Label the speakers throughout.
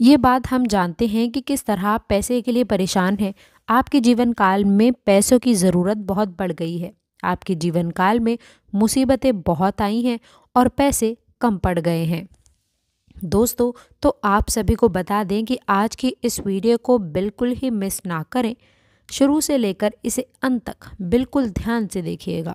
Speaker 1: ये बात हम जानते हैं कि किस तरह आप पैसे के लिए परेशान हैं आपके जीवन काल में पैसों की ज़रूरत बहुत बढ़ गई है आपके जीवन काल में मुसीबतें बहुत आई हैं और पैसे कम पड़ गए हैं दोस्तों तो आप सभी को बता दें कि आज की इस वीडियो को बिल्कुल ही मिस ना करें शुरू से लेकर इसे अंत तक बिल्कुल ध्यान से देखिएगा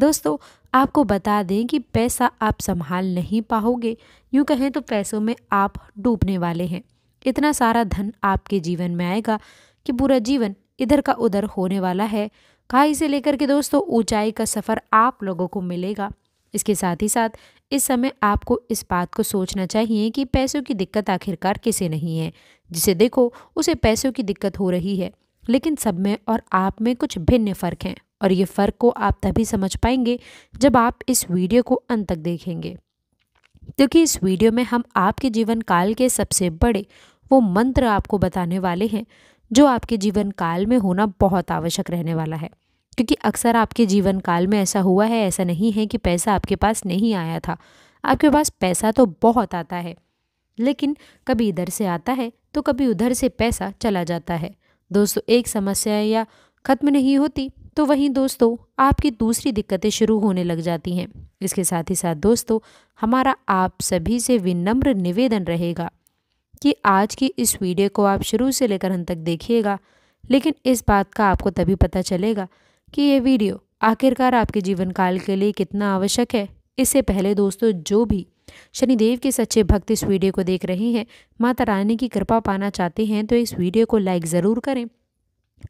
Speaker 1: दोस्तों आपको बता दें कि पैसा आप संभाल नहीं पाओगे यूँ कहें तो पैसों में आप डूबने वाले हैं इतना सारा धन आपके जीवन में आएगा कि पूरा जीवन इधर का उधर होने वाला है खाई से लेकर के दोस्तों ऊंचाई का सफ़र आप लोगों को मिलेगा इसके साथ ही साथ इस समय आपको इस बात को सोचना चाहिए कि पैसों की दिक्कत आखिरकार किसे नहीं है जिसे देखो उसे पैसों की दिक्कत हो रही है लेकिन सब में और आप में कुछ भिन्न फर्क हैं और ये फ़र्क को आप तभी समझ पाएंगे जब आप इस वीडियो को अंत तक देखेंगे क्योंकि इस वीडियो में हम आपके जीवन काल के सबसे बड़े वो मंत्र आपको बताने वाले हैं जो आपके जीवन काल में होना बहुत आवश्यक रहने वाला है क्योंकि अक्सर आपके जीवन काल में ऐसा हुआ है ऐसा नहीं है कि पैसा आपके पास नहीं आया था आपके पास पैसा तो बहुत आता है लेकिन कभी इधर से आता है तो कभी उधर से पैसा चला जाता है दोस्तों एक समस्या या ख़त्म नहीं होती तो वहीं दोस्तों आपकी दूसरी दिक्कतें शुरू होने लग जाती हैं इसके साथ ही साथ दोस्तों हमारा आप सभी से विनम्र निवेदन रहेगा कि आज की इस वीडियो को आप शुरू से लेकर अंत तक देखिएगा लेकिन इस बात का आपको तभी पता चलेगा कि ये वीडियो आखिरकार आपके जीवन काल के लिए कितना आवश्यक है इससे पहले दोस्तों जो भी शनिदेव के सच्चे भक्त इस वीडियो को देख रहे हैं माता रानी की कृपा पाना चाहते हैं तो इस वीडियो को लाइक ज़रूर करें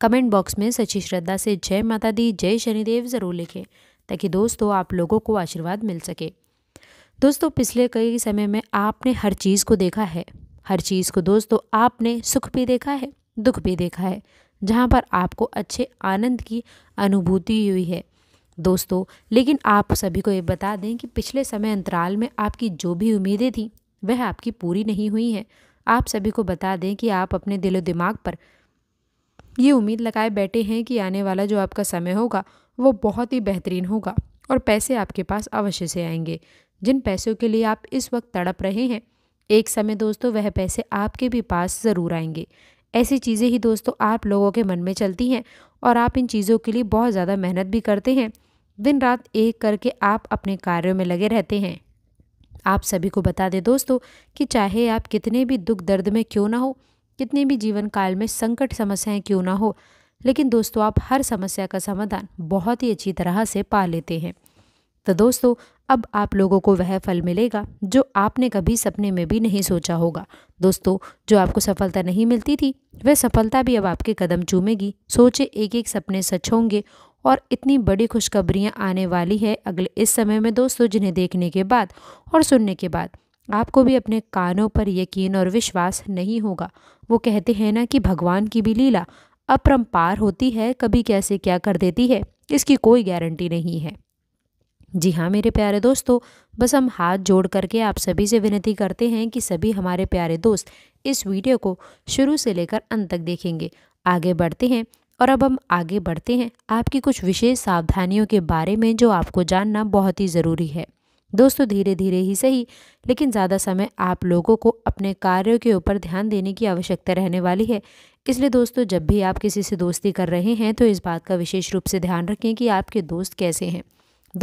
Speaker 1: कमेंट बॉक्स में सच्ची श्रद्धा से जय माता दी जय शनिदेव ज़रूर लिखें ताकि दोस्तों आप लोगों को आशीर्वाद मिल सके दोस्तों पिछले कई समय में आपने हर चीज़ को देखा है हर चीज़ को दोस्तों आपने सुख भी देखा है दुख भी देखा है जहाँ पर आपको अच्छे आनंद की अनुभूति हुई है दोस्तों लेकिन आप सभी को ये बता दें कि पिछले समय अंतराल में आपकी जो भी उम्मीदें थीं वह आपकी पूरी नहीं हुई हैं आप सभी को बता दें कि आप अपने दिलो दिमाग पर ये उम्मीद लगाए बैठे हैं कि आने वाला जो आपका समय होगा वो बहुत ही बेहतरीन होगा और पैसे आपके पास अवश्य से आएंगे जिन पैसों के लिए आप इस वक्त तड़प रहे हैं एक समय दोस्तों वह पैसे आपके भी पास ज़रूर आएंगे ऐसी चीज़ें ही दोस्तों आप लोगों के मन में चलती हैं और आप इन चीज़ों के लिए बहुत ज़्यादा मेहनत भी करते हैं दिन रात एक करके आप अपने कार्यों में लगे रहते हैं आप सभी को बता दें दोस्तों कि चाहे आप कितने भी दुख दर्द में क्यों ना हो कितने भी जीवन काल में संकट समस्याएं क्यों ना हो लेकिन दोस्तों आप हर समस्या का समाधान बहुत ही अच्छी तरह से पा लेते हैं तो दोस्तों अब आप लोगों को वह फल मिलेगा जो आपने कभी सपने में भी नहीं सोचा होगा दोस्तों जो आपको सफलता नहीं मिलती थी वह सफलता भी अब आपके कदम चूमेगी सोचे एक एक सपने सच होंगे और इतनी बड़ी खुशखबरियाँ आने वाली है अगले इस समय में दोस्तों जिन्हें देखने के बाद और सुनने के बाद आपको भी अपने कानों पर यकीन और विश्वास नहीं होगा वो कहते हैं ना कि भगवान की भी लीला अपरम्पार होती है कभी कैसे क्या कर देती है इसकी कोई गारंटी नहीं है जी हाँ मेरे प्यारे दोस्तों बस हम हाथ जोड़ करके आप सभी से विनती करते हैं कि सभी हमारे प्यारे दोस्त इस वीडियो को शुरू से लेकर अंत तक देखेंगे आगे बढ़ते हैं और अब हम आगे बढ़ते हैं आपकी कुछ विशेष सावधानियों के बारे में जो आपको जानना बहुत ही ज़रूरी है दोस्तों धीरे धीरे ही सही लेकिन ज़्यादा समय आप लोगों को अपने कार्यों के ऊपर ध्यान देने की आवश्यकता रहने वाली है इसलिए दोस्तों जब भी आप किसी से दोस्ती कर रहे हैं तो इस बात का विशेष रूप से ध्यान रखें कि आपके दोस्त कैसे हैं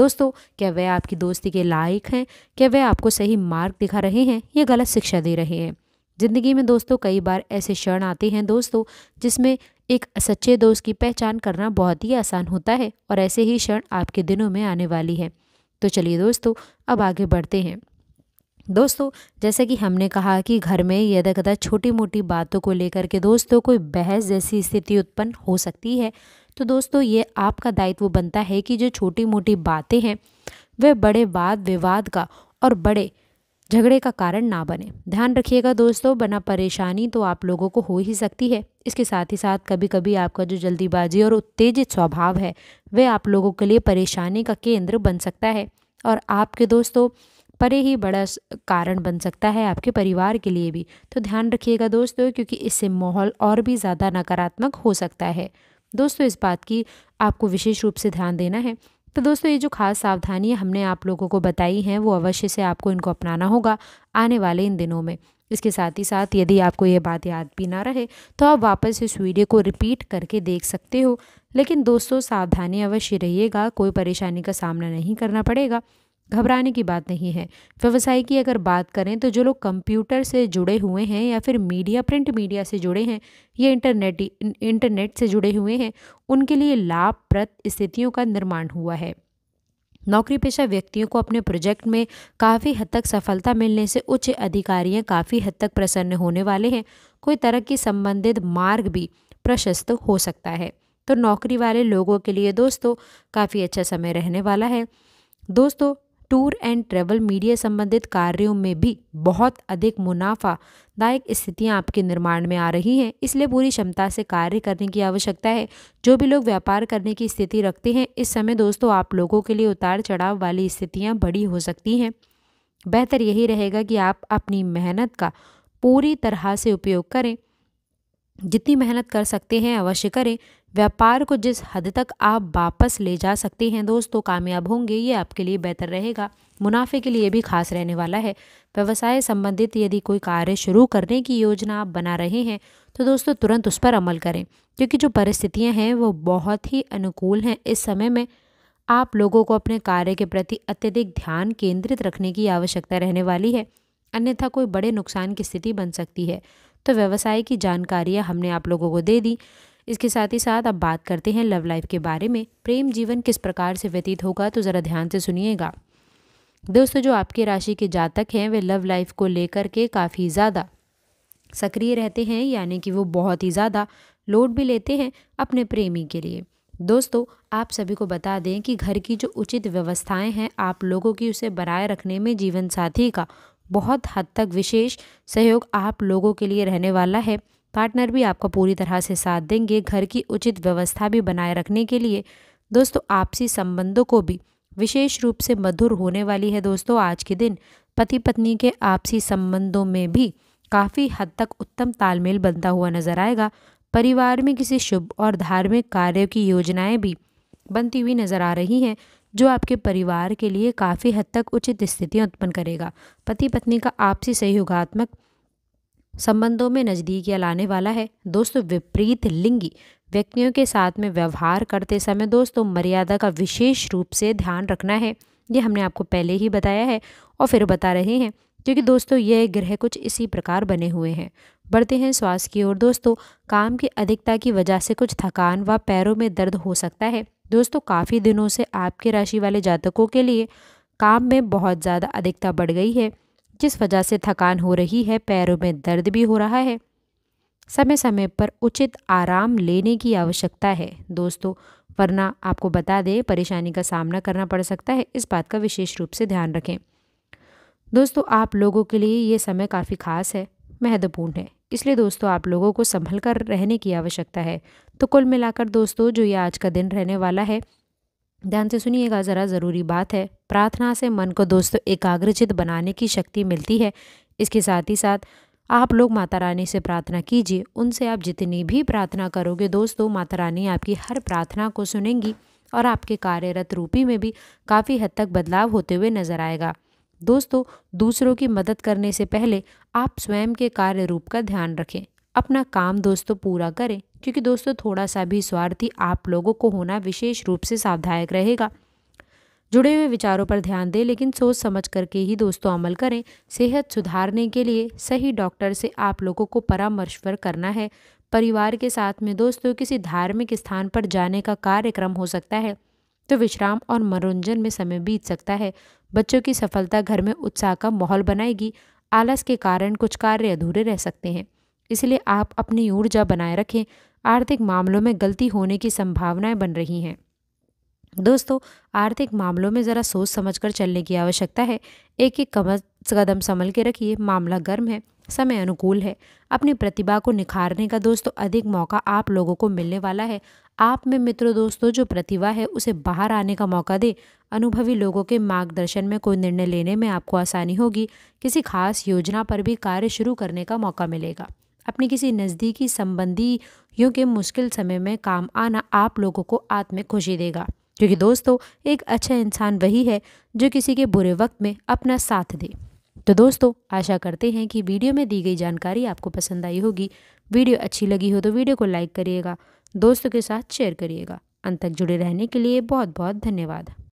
Speaker 1: दोस्तों क्या वह आपकी दोस्ती के लायक हैं क्या वह आपको सही मार्ग दिखा रहे हैं या गलत शिक्षा दे रहे हैं ज़िंदगी में दोस्तों कई बार ऐसे क्षण आते हैं दोस्तों जिसमें एक सच्चे दोस्त की पहचान करना बहुत ही आसान होता है और ऐसे ही क्षण आपके दिनों में आने वाली है तो चलिए दोस्तों अब आगे बढ़ते हैं दोस्तों जैसे कि हमने कहा कि घर में यदा कदा छोटी मोटी बातों को लेकर के दोस्तों कोई बहस जैसी स्थिति उत्पन्न हो सकती है तो दोस्तों ये आपका दायित्व बनता है कि जो छोटी मोटी बातें हैं वह बड़े वाद विवाद का और बड़े झगड़े का कारण ना बने ध्यान रखिएगा दोस्तों बना परेशानी तो आप लोगों को हो ही सकती है इसके साथ ही साथ कभी कभी आपका जो जल्दीबाजी और उत्तेजित स्वभाव है वह आप लोगों के लिए परेशानी का केंद्र बन सकता है और आपके दोस्तों परे ही बड़ा कारण बन सकता है आपके परिवार के लिए भी तो ध्यान रखिएगा दोस्तों क्योंकि इससे माहौल और भी ज़्यादा नकारात्मक हो सकता है दोस्तों इस बात की आपको विशेष रूप से ध्यान देना है तो दोस्तों ये जो खास सावधानियाँ हमने आप लोगों को बताई हैं वो अवश्य से आपको इनको अपनाना होगा आने वाले इन दिनों में इसके साथ ही साथ यदि आपको ये बात याद भी ना रहे तो आप वापस इस वीडियो को रिपीट करके देख सकते हो लेकिन दोस्तों सावधानी अवश्य रहिएगा कोई परेशानी का सामना नहीं करना पड़ेगा घबराने की बात नहीं है व्यवसाय की अगर बात करें तो जो लोग कंप्यूटर से जुड़े हुए हैं या फिर मीडिया प्रिंट मीडिया से जुड़े हैं या इंटरनेट इंटरनेट से जुड़े हुए हैं उनके लिए लाभप्रद स्थितियों का निर्माण हुआ है नौकरी पेशा व्यक्तियों को अपने प्रोजेक्ट में काफ़ी हद तक सफलता मिलने से उच्च अधिकारियाँ काफ़ी हद तक प्रसन्न होने वाले हैं कोई तरक्की संबंधित मार्ग भी प्रशस्त हो सकता है तो नौकरी वाले लोगों के लिए दोस्तों काफ़ी अच्छा समय रहने वाला है दोस्तों टूर एंड ट्रेवल मीडिया संबंधित कार्यों में भी बहुत अधिक मुनाफा दायक स्थितियां आपके निर्माण में आ रही हैं इसलिए पूरी क्षमता से कार्य करने की आवश्यकता है जो भी लोग व्यापार करने की स्थिति रखते हैं इस समय दोस्तों आप लोगों के लिए उतार चढ़ाव वाली स्थितियाँ बड़ी हो सकती हैं बेहतर यही रहेगा कि आप अपनी मेहनत का पूरी तरह से उपयोग करें जितनी मेहनत कर सकते हैं अवश्य करें व्यापार को जिस हद तक आप वापस ले जा सकते हैं दोस्तों कामयाब होंगे ये आपके लिए बेहतर रहेगा मुनाफे के लिए भी खास रहने वाला है व्यवसाय संबंधित यदि कोई कार्य शुरू करने की योजना आप बना रहे हैं तो दोस्तों तुरंत उस पर अमल करें क्योंकि जो परिस्थितियाँ हैं वो बहुत ही अनुकूल हैं इस समय में आप लोगों को अपने कार्य के प्रति अत्यधिक ध्यान केंद्रित रखने की आवश्यकता रहने वाली है अन्यथा कोई बड़े नुकसान की स्थिति बन सकती है तो व्यवसाय की जानकारियाँ हमने आप लोगों को दे दी इसके साथ ही साथ अब बात करते हैं लव लाइफ के बारे में प्रेम जीवन किस प्रकार से व्यतीत होगा तो ज़रा ध्यान से सुनिएगा दोस्तों जो आपके राशि के जातक हैं वे लव लाइफ को लेकर के काफ़ी ज़्यादा सक्रिय रहते हैं यानी कि वो बहुत ही ज़्यादा लोड भी लेते हैं अपने प्रेमी के लिए दोस्तों आप सभी को बता दें कि घर की जो उचित व्यवस्थाएं हैं आप लोगों की उसे बनाए रखने में जीवन साथी का बहुत हद तक विशेष सहयोग आप लोगों के लिए रहने वाला है पार्टनर भी आपका पूरी तरह से साथ देंगे घर की उचित व्यवस्था भी बनाए रखने के लिए दोस्तों आपसी संबंधों को भी विशेष रूप से मधुर होने वाली है दोस्तों आज के दिन पति पत्नी के आपसी संबंधों में भी काफ़ी हद तक उत्तम तालमेल बनता हुआ नजर आएगा परिवार में किसी शुभ और धार्मिक कार्यों की योजनाएं भी बनती हुई नजर आ रही हैं जो आपके परिवार के लिए काफ़ी हद तक उचित स्थितियाँ उत्पन्न करेगा पति पत्नी का आपसी सहयोगात्मक संबंधों में नज़दीकियाँ लाने वाला है दोस्तों विपरीत लिंगी व्यक्तियों के साथ में व्यवहार करते समय दोस्तों मर्यादा का विशेष रूप से ध्यान रखना है ये हमने आपको पहले ही बताया है और फिर बता रहे हैं क्योंकि दोस्तों यह ग्रह कुछ इसी प्रकार बने हुए हैं बढ़ते हैं स्वास्थ्य की ओर दोस्तों काम की अधिकता की वजह से कुछ थकान व पैरों में दर्द हो सकता है दोस्तों काफ़ी दिनों से आपके राशि वाले जातकों के लिए काम में बहुत ज़्यादा अधिकता बढ़ गई है जिस वजह से थकान हो रही है पैरों में दर्द भी हो रहा है समय समय पर उचित आराम लेने की आवश्यकता है दोस्तों वरना आपको बता दें परेशानी का सामना करना पड़ सकता है इस बात का विशेष रूप से ध्यान रखें दोस्तों आप लोगों के लिए ये समय काफ़ी खास है महत्वपूर्ण है इसलिए दोस्तों आप लोगों को संभल कर रहने की आवश्यकता है तो कुल मिलाकर दोस्तों जो ये आज का दिन रहने वाला है ध्यान से सुनिएगा ज़रा ज़रूरी बात है प्रार्थना से मन को दोस्तों एकाग्रचित बनाने की शक्ति मिलती है इसके साथ ही साथ आप लोग माता रानी से प्रार्थना कीजिए उनसे आप जितनी भी प्रार्थना करोगे दोस्तों माता रानी आपकी हर प्रार्थना को सुनेंगी और आपके कार्यरत रूपी में भी काफ़ी हद तक बदलाव होते हुए नजर आएगा दोस्तों दूसरों की मदद करने से पहले आप स्वयं के कार्य रूप का ध्यान रखें अपना काम दोस्तों पूरा करें क्योंकि दोस्तों थोड़ा सा भी स्वार्थी आप लोगों को होना विशेष रूप से सावधायक रहेगा जुड़े हुए विचारों पर ध्यान दें लेकिन सोच समझ करके ही दोस्तों अमल करें सेहत सुधारने के लिए सही डॉक्टर से आप लोगों को परामर्शवर करना है परिवार के साथ में दोस्तों किसी धार्मिक स्थान पर जाने का कार्यक्रम हो सकता है तो विश्राम और मनोरंजन में समय बीत सकता है बच्चों की सफलता घर में उत्साह का माहौल बनाएगी आलस के कारण कुछ कार्य अधूरे रह सकते हैं इसलिए आप अपनी ऊर्जा बनाए रखें आर्थिक मामलों में गलती होने की संभावनाएं बन रही हैं दोस्तों आर्थिक मामलों में ज़रा सोच समझकर चलने की आवश्यकता है एक एक कदम संभल के रखिए मामला गर्म है समय अनुकूल है अपनी प्रतिभा को निखारने का दोस्तों अधिक मौका आप लोगों को मिलने वाला है आप में मित्रों दोस्तों जो प्रतिभा है उसे बाहर आने का मौका दे अनुभवी लोगों के मार्गदर्शन में कोई निर्णय लेने में आपको आसानी होगी किसी खास योजना पर भी कार्य शुरू करने का मौका मिलेगा अपने किसी नज़दीकी संबंधियों के मुश्किल समय में काम आना आप लोगों को आत्मिक खुशी देगा क्योंकि दोस्तों एक अच्छा इंसान वही है जो किसी के बुरे वक्त में अपना साथ दे तो दोस्तों आशा करते हैं कि वीडियो में दी गई जानकारी आपको पसंद आई होगी वीडियो अच्छी लगी हो तो वीडियो को लाइक करिएगा दोस्तों के साथ शेयर करिएगा अंत तक जुड़े रहने के लिए बहुत बहुत धन्यवाद